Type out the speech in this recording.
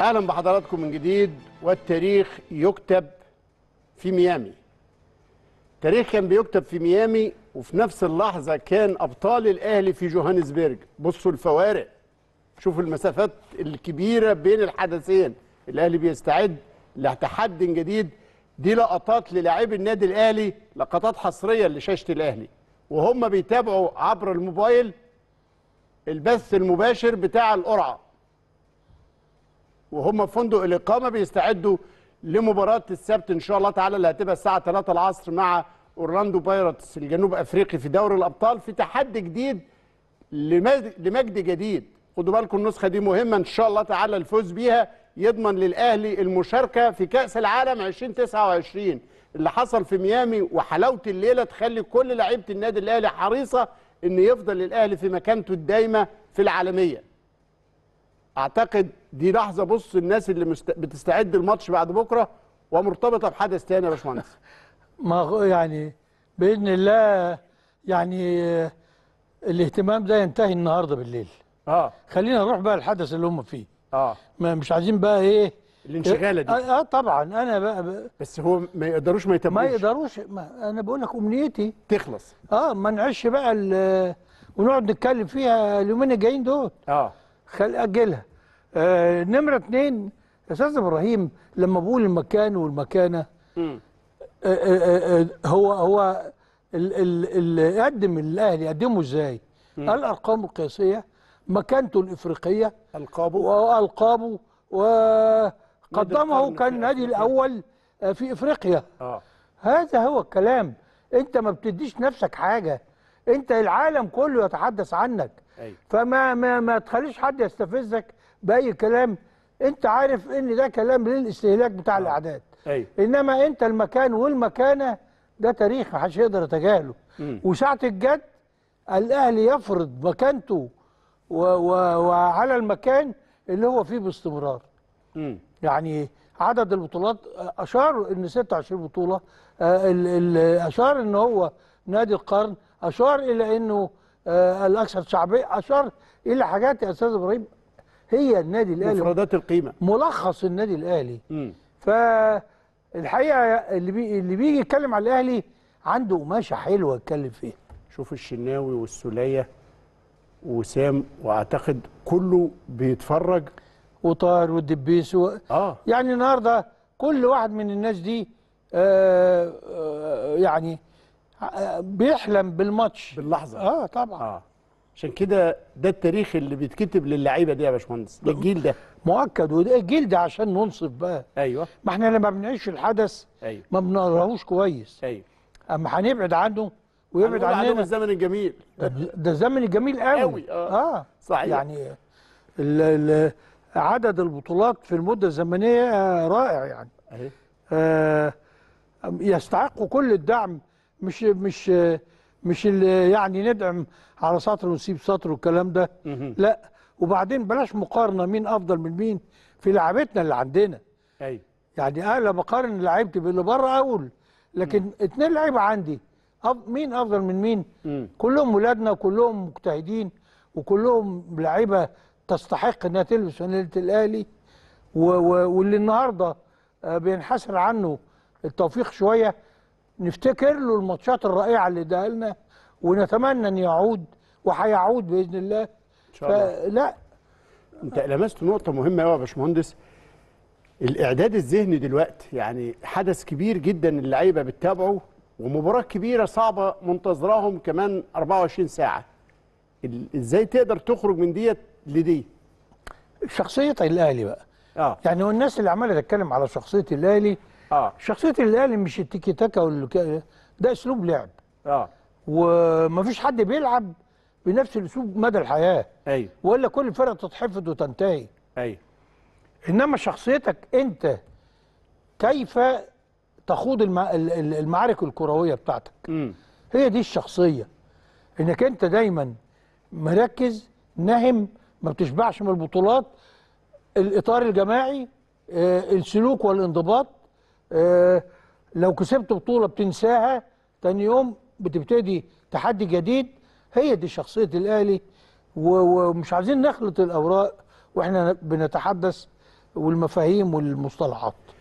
اهلا بحضراتكم من جديد والتاريخ يكتب في ميامي تاريخ كان بيكتب في ميامي وفي نفس اللحظة كان أبطال الأهلي في جوهانسبرج بصوا الفوارق شوفوا المسافات الكبيرة بين الحدثين الأهلي بيستعد لتحد جديد دي لقطات للاعبي النادي الأهلي لقطات حصرية لشاشة الأهلي وهم بيتابعوا عبر الموبايل البث المباشر بتاع القرعة وهم في فندق الاقامه بيستعدوا لمباراه السبت ان شاء الله تعالى اللي هتبقى الساعه 3 العصر مع اورلاندو بايرتس الجنوب افريقي في دوري الابطال في تحدي جديد لمجد جديد خدوا بالكم النسخه دي مهمه ان شاء الله تعالى الفوز بيها يضمن للاهلي المشاركه في كاس العالم 2029 اللي حصل في ميامي وحلاوه الليله تخلي كل لعيبه النادي الاهلي حريصه ان يفضل الاهلي في مكانته الدايمه في العالميه اعتقد دي لحظه بص الناس اللي مست... بتستعد الماتش بعد بكره ومرتبطه بحدث ثاني يا باشمهندس ما يعني باذن الله يعني الاهتمام ده ينتهي النهارده بالليل اه خلينا نروح بقى الحدث اللي هم فيه اه ما مش عايزين بقى ايه الانشغاله دي اه, آه، طبعا انا بقى, ب... بس هو ما يقدروش ما يتموش ما يقدروش ما انا بقول لك امنيتي تخلص اه ما نعيش بقى ونقعد نتكلم فيها اليومين الجايين دول اه خل اجلها آه نمرة اثنين استاذ ابراهيم لما بقول المكان والمكانه آه،, آه آه آه هو هو اللي قدم الاهلي قدمه ازاي؟ الارقام القياسيه مكانته الافريقيه القابه والقابه وقدمه كان النادي الاول آه، في افريقيا آه. هذا هو الكلام انت ما بتديش نفسك حاجه انت العالم كله يتحدث عنك أي. فما ما, ما تخليش حد يستفزك باي كلام انت عارف ان ده كلام للاستهلاك بتاع نعم. الاعداد أيوه. انما انت المكان والمكانه ده تاريخ محدش يقدر يتجاهله وساعه الجد الاهلي يفرض مكانته وعلى المكان اللي هو فيه باستمرار م. يعني عدد البطولات اشار ان 26 بطوله آه، اشار ان هو نادي القرن اشار الى انه آه، الاكثر شعبيه اشار الى حاجات يا استاذ ابراهيم هي النادي الاهلي مفردات القيمه ملخص النادي الاهلي فالحقيقه اللي بي اللي بيجي يتكلم على الاهلي عنده قماشه حلوه يتكلم فيها شوف الشناوي والسوليه وسام واعتقد كله بيتفرج وطاهر والدبيس و... آه. يعني النهارده كل واحد من الناس دي آه آه يعني آه، بيحلم بالماتش باللحظه اه طبعا آه. عشان كده ده التاريخ اللي بيتكتب للعيبه دي يا باشمهندس ده الجيل ده مؤكد وده الجيل ده عشان ننصف بقى ايوه ما احنا لما بنعيش الحدث ايوه ما بنقراهوش كويس ايوه اما هنبعد عنه ويبعد عننا الزمن الجميل ده الزمن الجميل قوي قوي اه, آه. صحيح يعني ال ال عدد البطولات في المده الزمنيه رائع يعني أيوة. آه يستحقوا كل الدعم مش مش مش اللي يعني ندعم على سطر ونسيب سطر والكلام ده لا وبعدين بلاش مقارنه مين افضل من مين في لعبتنا اللي عندنا ايوه يعني انا بقارن لعيبتي باللي بره اقول لكن مم. اتنين لعيبه عندي أف... مين افضل من مين مم. كلهم ولادنا وكلهم مجتهدين وكلهم لعيبه تستحق انها تلبس فانيله الاهلي و... و... واللي النهارده آه، بينحسر عنه التوفيق شويه نفتكر له الماتشات الرائعه اللي اداها لنا ونتمنى ان يعود وهيعود باذن الله ان شاء الله لا انت لمست نقطه مهمه قوي يا باشمهندس الاعداد الذهني دلوقتي يعني حدث كبير جدا اللعيبه بتتابعه ومباراه كبيره صعبه منتظراهم كمان 24 ساعه ازاي تقدر تخرج من ديت لدي شخصيه الاهلي بقى آه. يعني هو الناس اللي عماله تتكلم على شخصيه الاهلي اه شخصيه الاهلي مش التيكي تاكا ده اسلوب لعب اه ومفيش حد بيلعب بنفس الاسلوب مدى الحياه ايوه والا كل الفرق تتحفظ وتنتهي ايوه انما شخصيتك انت كيف تخوض المعارك الكرويه بتاعتك م. هي دي الشخصيه انك انت دايما مركز نهم ما بتشبعش من البطولات الاطار الجماعي آه، السلوك والانضباط آه، لو كسبت بطولة بتنساها تاني يوم بتبتدي تحدي جديد هي دي شخصية الأهلي ومش عايزين نخلط الأوراق وإحنا بنتحدث والمفاهيم والمصطلحات